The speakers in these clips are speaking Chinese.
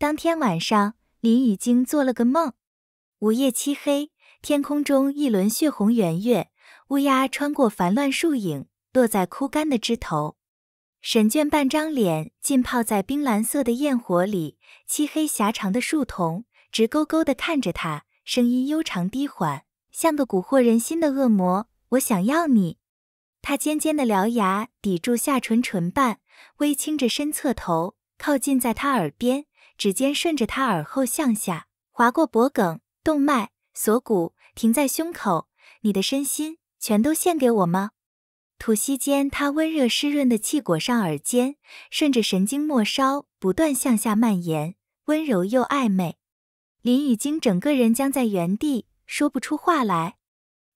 当天晚上，林雨晶做了个梦。午夜漆黑，天空中一轮血红圆月，乌鸦穿过繁乱树影，落在枯干的枝头。沈倦半张脸浸泡在冰蓝色的焰火里，漆黑狭长的树丛直勾勾地看着他，声音悠长低缓，像个蛊惑人心的恶魔。我想要你。他尖尖的獠牙抵住下唇唇瓣，微倾着身侧头，靠近在他耳边。指尖顺着他耳后向下划过脖梗动脉锁骨，停在胸口。你的身心全都献给我吗？吐息间，他温热湿润的气裹上耳尖，顺着神经末梢不断向下蔓延，温柔又暧昧。林雨晶整个人僵在原地，说不出话来。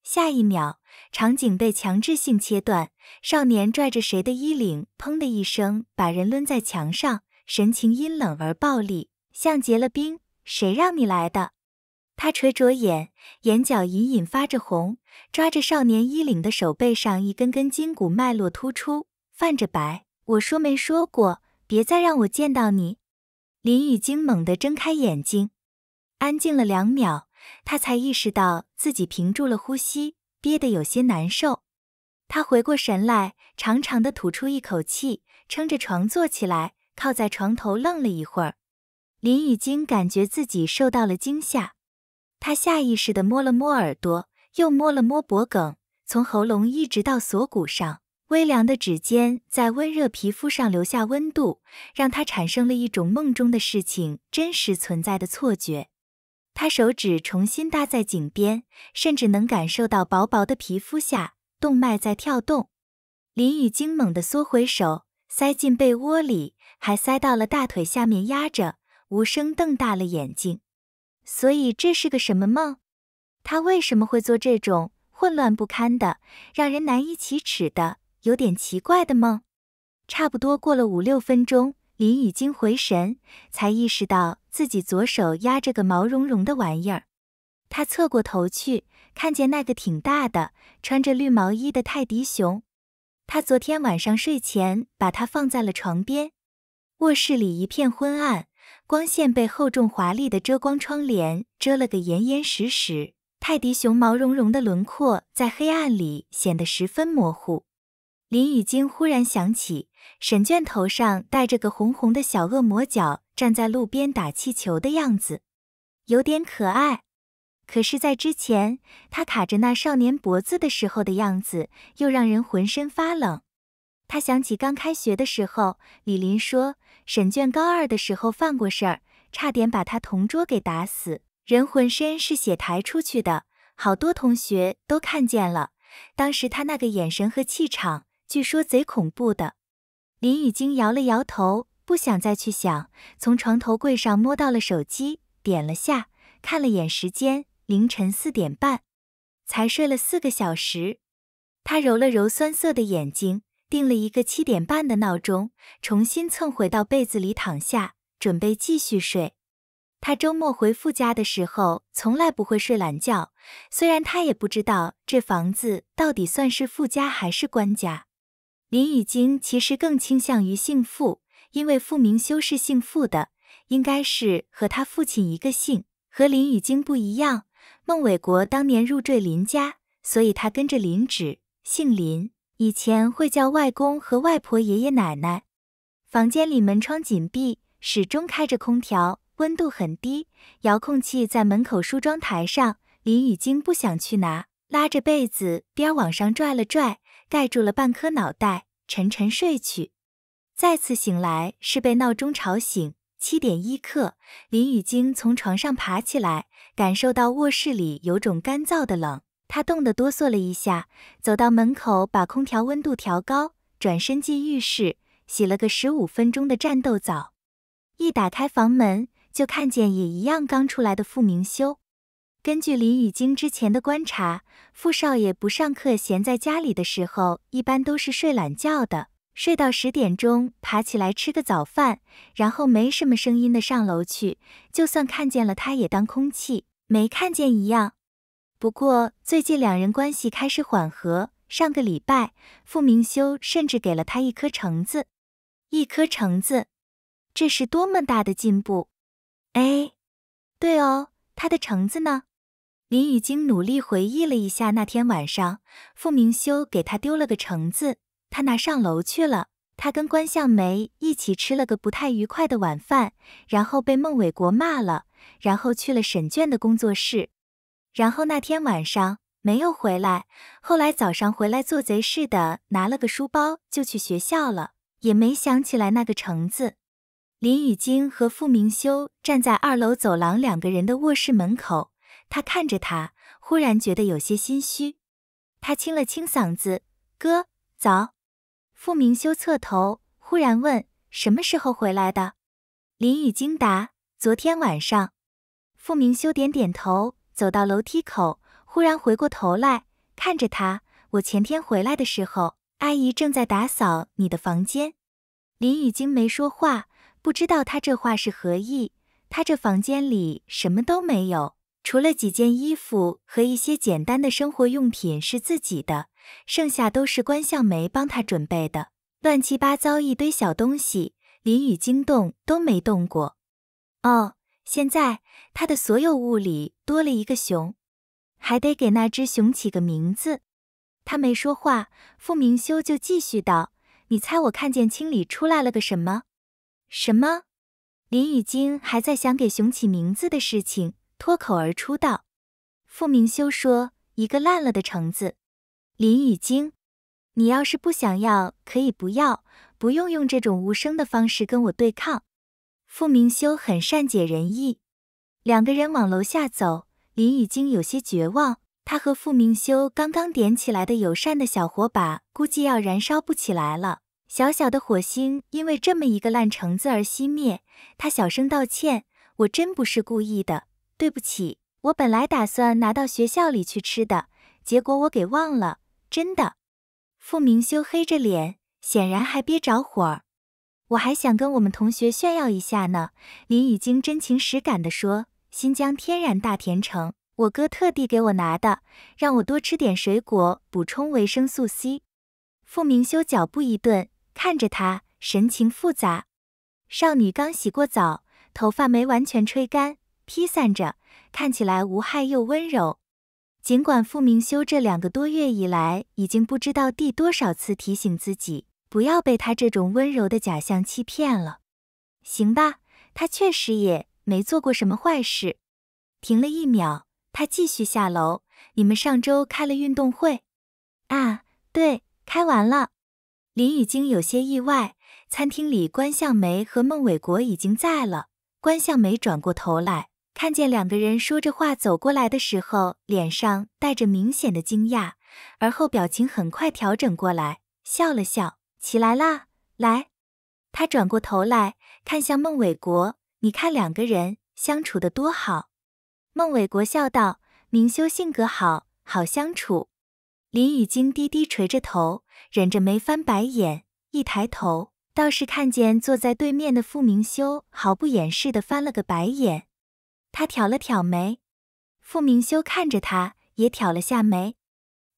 下一秒，场景被强制性切断。少年拽着谁的衣领，砰的一声把人抡在墙上。神情阴冷而暴戾，像结了冰。谁让你来的？他垂着眼，眼角隐隐发着红，抓着少年衣领的手背上一根根筋骨脉络突出，泛着白。我说没说过？别再让我见到你！林雨惊猛地睁开眼睛，安静了两秒，他才意识到自己屏住了呼吸，憋得有些难受。他回过神来，长长的吐出一口气，撑着床坐起来。靠在床头愣了一会儿，林雨晶感觉自己受到了惊吓，她下意识地摸了摸耳朵，又摸了摸脖梗，从喉咙一直到锁骨上，微凉的指尖在温热皮肤上留下温度，让她产生了一种梦中的事情真实存在的错觉。她手指重新搭在颈边，甚至能感受到薄薄的皮肤下动脉在跳动。林雨惊猛地缩回手。塞进被窝里，还塞到了大腿下面压着。无声瞪大了眼睛。所以这是个什么梦？他为什么会做这种混乱不堪的、让人难以启齿的、有点奇怪的梦？差不多过了五六分钟，林雨经回神，才意识到自己左手压着个毛茸茸的玩意儿。他侧过头去，看见那个挺大的、穿着绿毛衣的泰迪熊。他昨天晚上睡前把它放在了床边，卧室里一片昏暗，光线被厚重华丽的遮光窗帘遮了个严严实实。泰迪熊毛茸茸的轮廓在黑暗里显得十分模糊。林雨晶忽然想起沈倦头上戴着个红红的小恶魔角，站在路边打气球的样子，有点可爱。可是，在之前他卡着那少年脖子的时候的样子，又让人浑身发冷。他想起刚开学的时候，李林说沈卷高二的时候犯过事儿，差点把他同桌给打死，人浑身是血抬出去的，好多同学都看见了。当时他那个眼神和气场，据说贼恐怖的。林雨晶摇了摇头，不想再去想，从床头柜上摸到了手机，点了下，看了眼时间。凌晨四点半，才睡了四个小时。他揉了揉酸涩的眼睛，定了一个七点半的闹钟，重新蹭回到被子里躺下，准备继续睡。他周末回傅家的时候，从来不会睡懒觉。虽然他也不知道这房子到底算是傅家还是官家。林雨晶其实更倾向于姓傅，因为傅明修是姓傅的，应该是和他父亲一个姓，和林雨晶不一样。孟伟国当年入赘林家，所以他跟着林芷，姓林，以前会叫外公和外婆、爷爷奶奶。房间里门窗紧闭，始终开着空调，温度很低。遥控器在门口梳妆台上，林雨晶不想去拿，拉着被子边往上拽了拽，盖住了半颗脑袋，沉沉睡去。再次醒来是被闹钟吵醒。七点一刻，林雨晶从床上爬起来，感受到卧室里有种干燥的冷，她冻得哆嗦了一下，走到门口把空调温度调高，转身进浴室洗了个十五分钟的战斗澡。一打开房门，就看见也一样刚出来的傅明修。根据林雨晶之前的观察，傅少爷不上课闲在家里的时候，一般都是睡懒觉的。睡到十点钟，爬起来吃个早饭，然后没什么声音的上楼去，就算看见了他也当空气，没看见一样。不过最近两人关系开始缓和，上个礼拜，傅明修甚至给了他一颗橙子，一颗橙子，这是多么大的进步！哎，对哦，他的橙子呢？林雨晶努力回忆了一下，那天晚上傅明修给他丢了个橙子。他拿上楼去了。他跟关向梅一起吃了个不太愉快的晚饭，然后被孟伟国骂了，然后去了沈倦的工作室，然后那天晚上没有回来。后来早上回来，做贼似的拿了个书包就去学校了，也没想起来那个橙子。林雨晶和傅明修站在二楼走廊两个人的卧室门口，他看着他，忽然觉得有些心虚。他清了清嗓子，哥，早。傅明修侧头，忽然问：“什么时候回来的？”林雨晶答：“昨天晚上。”傅明修点点头，走到楼梯口，忽然回过头来看着他：“我前天回来的时候，阿姨正在打扫你的房间。”林雨晶没说话，不知道他这话是何意。他这房间里什么都没有。除了几件衣服和一些简单的生活用品是自己的，剩下都是关向梅帮他准备的，乱七八糟一堆小东西，林雨晶动都没动过。哦，现在他的所有物里多了一个熊，还得给那只熊起个名字。他没说话，傅明修就继续道：“你猜我看见清理出来了个什么？”“什么？”林雨晶还在想给熊起名字的事情。脱口而出道：“傅明修说，一个烂了的橙子，林雨晶，你要是不想要，可以不要，不用用这种无声的方式跟我对抗。”傅明修很善解人意，两个人往楼下走。林雨晶有些绝望，他和傅明修刚刚点起来的友善的小火把，估计要燃烧不起来了。小小的火星因为这么一个烂橙子而熄灭。他小声道歉：“我真不是故意的。”对不起，我本来打算拿到学校里去吃的，结果我给忘了，真的。傅明修黑着脸，显然还憋着火儿。我还想跟我们同学炫耀一下呢。林已经真情实感地说：“新疆天然大甜橙，我哥特地给我拿的，让我多吃点水果，补充维生素 C。”傅明修脚步一顿，看着他，神情复杂。少女刚洗过澡，头发没完全吹干。披散着，看起来无害又温柔。尽管傅明修这两个多月以来已经不知道第多少次提醒自己不要被他这种温柔的假象欺骗了。行吧，他确实也没做过什么坏事。停了一秒，他继续下楼。你们上周开了运动会？啊，对，开完了。林雨晶有些意外。餐厅里，关向梅和孟伟国已经在了。关向梅转过头来。看见两个人说着话走过来的时候，脸上带着明显的惊讶，而后表情很快调整过来，笑了笑起来啦。来，他转过头来看向孟伟国，你看两个人相处的多好。孟伟国笑道：“明修性格好，好相处。”林雨晶低低垂着头，忍着没翻白眼，一抬头倒是看见坐在对面的傅明修毫不掩饰的翻了个白眼。他挑了挑眉，傅明修看着他，也挑了下眉。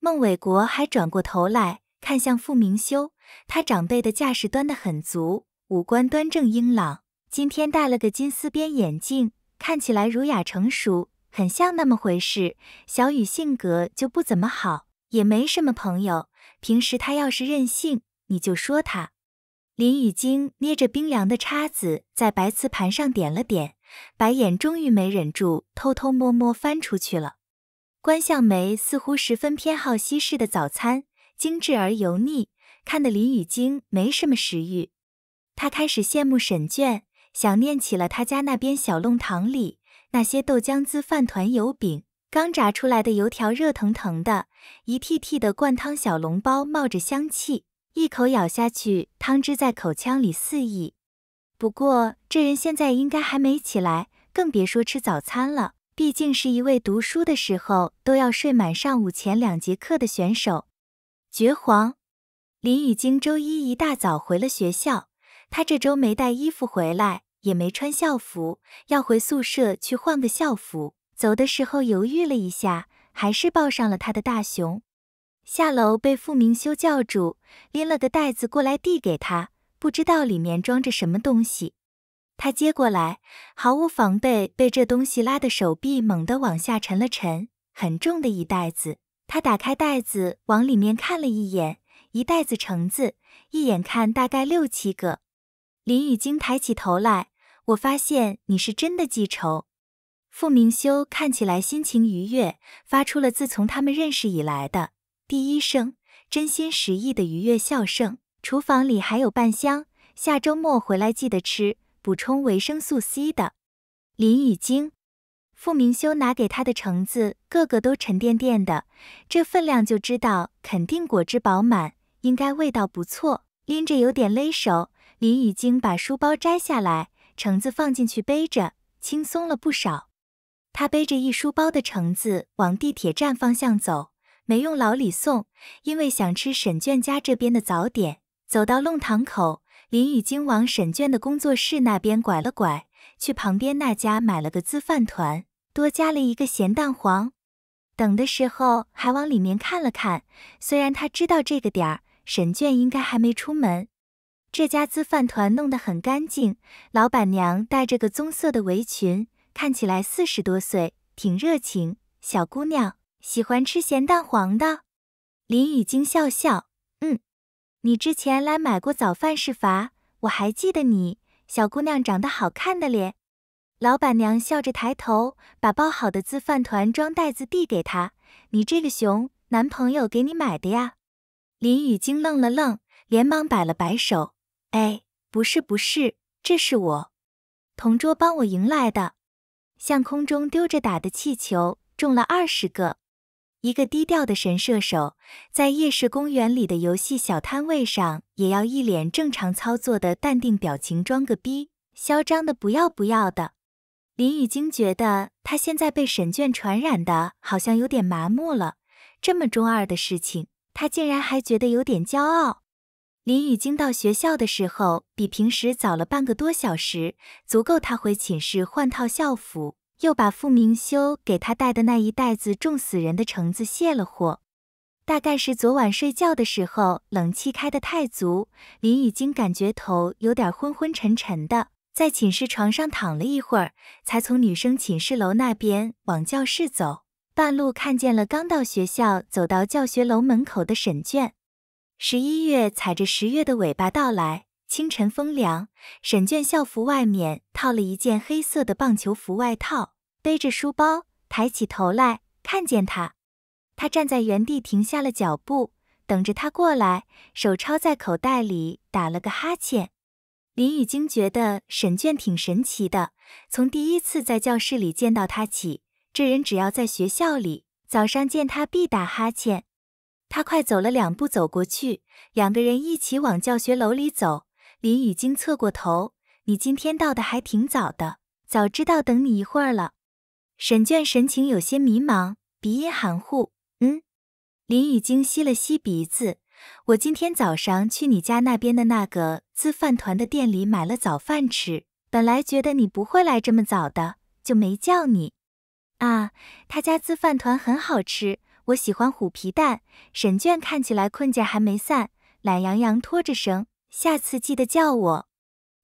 孟伟国还转过头来看向傅明修，他长辈的架势端得很足，五官端正英朗，今天戴了个金丝边眼镜，看起来儒雅成熟，很像那么回事。小雨性格就不怎么好，也没什么朋友，平时他要是任性，你就说他。林雨晶捏着冰凉的叉子，在白瓷盘上点了点。白眼终于没忍住，偷偷摸摸翻出去了。关向梅似乎十分偏好西式的早餐，精致而油腻，看得林雨惊没什么食欲。他开始羡慕沈倦，想念起了他家那边小弄堂里那些豆浆渍饭团、油饼，刚炸出来的油条热腾腾的，一屉屉的灌汤小笼包冒着香气，一口咬下去，汤汁在口腔里肆意，不过这人现在应该还没起来，更别说吃早餐了。毕竟是一位读书的时候都要睡满上午前两节课的选手。绝皇林雨晶周一一大早回了学校，他这周没带衣服回来，也没穿校服，要回宿舍去换个校服。走的时候犹豫了一下，还是抱上了他的大熊。下楼被傅明修叫住，拎了个袋子过来递给他。不知道里面装着什么东西，他接过来，毫无防备被这东西拉的手臂猛地往下沉了沉，很重的一袋子。他打开袋子，往里面看了一眼，一袋子橙子，一眼看大概六七个。林雨晶抬起头来，我发现你是真的记仇。傅明修看起来心情愉悦，发出了自从他们认识以来的第一声真心实意的愉悦笑声。厨房里还有半箱，下周末回来记得吃，补充维生素 C 的。林雨晶，付明修拿给他的橙子，个个都沉甸甸的，这分量就知道肯定果汁饱满，应该味道不错。拎着有点勒手，林雨晶把书包摘下来，橙子放进去背着，轻松了不少。他背着一书包的橙子往地铁站方向走，没用老李送，因为想吃沈娟家这边的早点。走到弄堂口，林雨惊往沈倦的工作室那边拐了拐，去旁边那家买了个粢饭团，多加了一个咸蛋黄。等的时候还往里面看了看，虽然他知道这个点儿沈倦应该还没出门。这家粢饭团弄得很干净，老板娘戴着个棕色的围裙，看起来四十多岁，挺热情。小姑娘喜欢吃咸蛋黄的，林雨惊笑笑。你之前来买过早饭是伐？我还记得你，小姑娘长得好看的咧。老板娘笑着抬头，把包好的自饭团装袋子递给她。你这个熊，男朋友给你买的呀？林雨惊愣了愣，连忙摆了摆手，哎，不是不是，这是我同桌帮我赢来的，像空中丢着打的气球，中了二十个。一个低调的神射手，在夜市公园里的游戏小摊位上，也要一脸正常操作的淡定表情装个逼，嚣张的不要不要的。林雨晶觉得他现在被沈倦传染的，好像有点麻木了。这么中二的事情，他竟然还觉得有点骄傲。林雨晶到学校的时候，比平时早了半个多小时，足够他回寝室换套校服。又把傅明修给他带的那一袋子种死人的橙子卸了货。大概是昨晚睡觉的时候冷气开得太足，林雨晶感觉头有点昏昏沉沉的，在寝室床上躺了一会儿，才从女生寝室楼那边往教室走。半路看见了刚到学校、走到教学楼门口的沈倦。十一月踩着十月的尾巴到来。清晨风凉，沈倦校服外面套了一件黑色的棒球服外套，背着书包，抬起头来看见他，他站在原地停下了脚步，等着他过来，手抄在口袋里打了个哈欠。林雨惊觉得沈倦挺神奇的，从第一次在教室里见到他起，这人只要在学校里早上见他必打哈欠。他快走了两步走过去，两个人一起往教学楼里走。林雨晶侧过头，你今天到的还挺早的，早知道等你一会儿了。沈倦神情有些迷茫，鼻音含糊，嗯。林雨晶吸了吸鼻子，我今天早上去你家那边的那个滋饭团的店里买了早饭吃，本来觉得你不会来这么早的，就没叫你。啊，他家滋饭团很好吃，我喜欢虎皮蛋。沈倦看起来困劲还没散，懒洋洋拖着绳，下次记得叫我。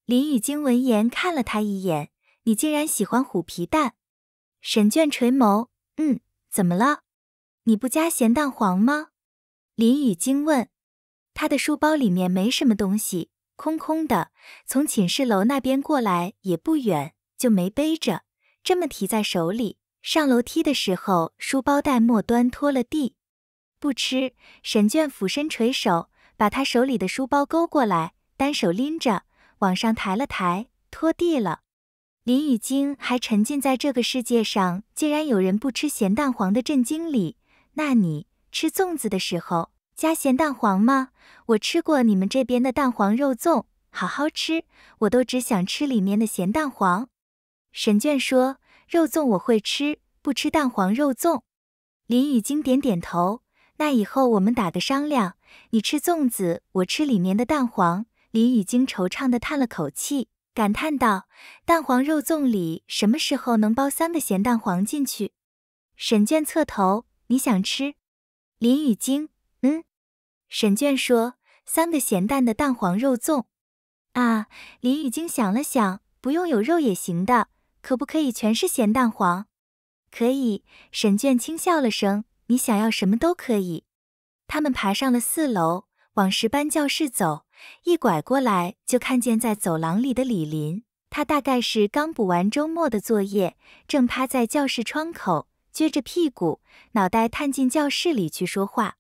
林雨晶闻言看了他一眼：“你竟然喜欢虎皮蛋？”沈倦垂眸：“嗯，怎么了？你不加咸蛋黄吗？”林雨晶问。他的书包里面没什么东西，空空的。从寝室楼那边过来也不远，就没背着，这么提在手里。上楼梯的时候，书包带末端拖了地。不吃。沈倦俯身垂手。把他手里的书包勾过来，单手拎着，往上抬了抬，拖地了。林雨晶还沉浸在这个世界上竟然有人不吃咸蛋黄的震惊里。那你吃粽子的时候加咸蛋黄吗？我吃过你们这边的蛋黄肉粽，好好吃，我都只想吃里面的咸蛋黄。沈倦说：“肉粽我会吃，不吃蛋黄肉粽。”林雨晶点点头。那以后我们打个商量。你吃粽子，我吃里面的蛋黄。林语惊惆怅地叹了口气，感叹道：“蛋黄肉粽里什么时候能包三个咸蛋黄进去？”沈倦侧头：“你想吃？”林雨晶，嗯。”沈倦说：“三个咸蛋的蛋黄肉粽啊。”林雨晶想了想：“不用有肉也行的，可不可以全是咸蛋黄？”“可以。”沈倦轻笑了声：“你想要什么都可以。”他们爬上了四楼，往十班教室走。一拐过来，就看见在走廊里的李林。他大概是刚补完周末的作业，正趴在教室窗口，撅着屁股，脑袋探进教室里去说话。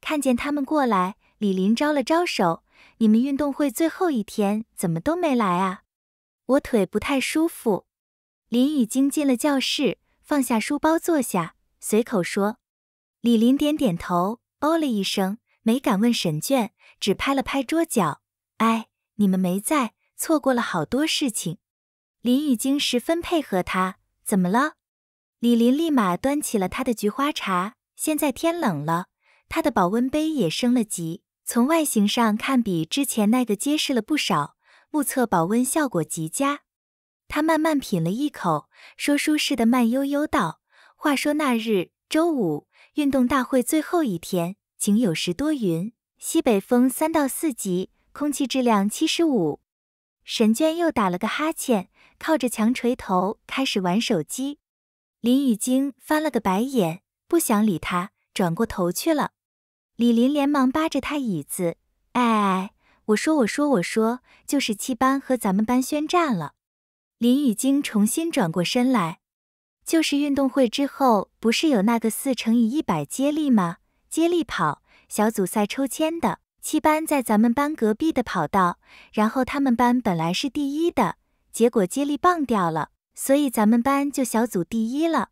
看见他们过来，李林招了招手：“你们运动会最后一天，怎么都没来啊？”“我腿不太舒服。”林已经进了教室，放下书包坐下，随口说。李林点点头。哦了一声，没敢问沈倦，只拍了拍桌角。哎，你们没在，错过了好多事情。林雨晶十分配合他，怎么了？李林立马端起了他的菊花茶。现在天冷了，他的保温杯也升了级，从外形上看比之前那个结实了不少，目测保温效果极佳。他慢慢品了一口，说书似的慢悠悠道：“话说那日周五。”运动大会最后一天，晴有时多云，西北风三到四级，空气质量七十五。沈娟又打了个哈欠，靠着墙垂头，开始玩手机。林雨晶翻了个白眼，不想理他，转过头去了。李林连忙扒着他椅子：“哎哎，我说我说我说，就是七班和咱们班宣战了。”林雨晶重新转过身来。就是运动会之后，不是有那个四乘以一百接力吗？接力跑小组赛抽签的，七班在咱们班隔壁的跑道。然后他们班本来是第一的，结果接力棒掉了，所以咱们班就小组第一了。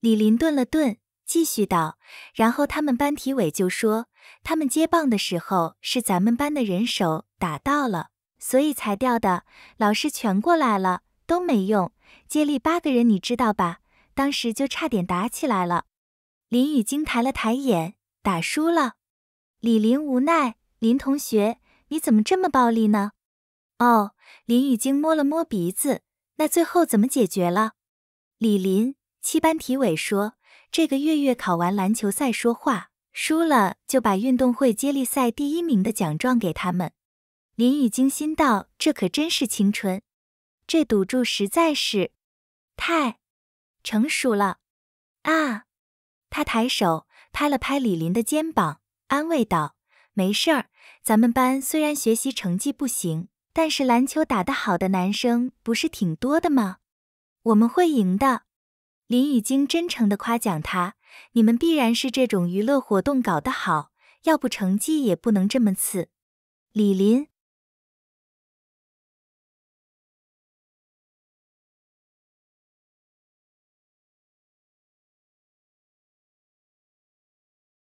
李林顿了顿，继续道：“然后他们班体委就说，他们接棒的时候是咱们班的人手打到了，所以才掉的。老师全过来了，都没用。接力八个人，你知道吧？”当时就差点打起来了。林雨晶抬了抬眼，打输了。李林无奈，林同学你怎么这么暴力呢？哦，林雨晶摸了摸鼻子，那最后怎么解决了？李林七班体委说，这个月月考完篮球赛说话，输了就把运动会接力赛第一名的奖状给他们。林雨晶心道，这可真是青春，这赌注实在是太。成熟了啊！他抬手拍了拍李林的肩膀，安慰道：“没事儿，咱们班虽然学习成绩不行，但是篮球打得好的男生不是挺多的吗？我们会赢的。”林雨晶真诚地夸奖他：“你们必然是这种娱乐活动搞得好，要不成绩也不能这么次。”李林。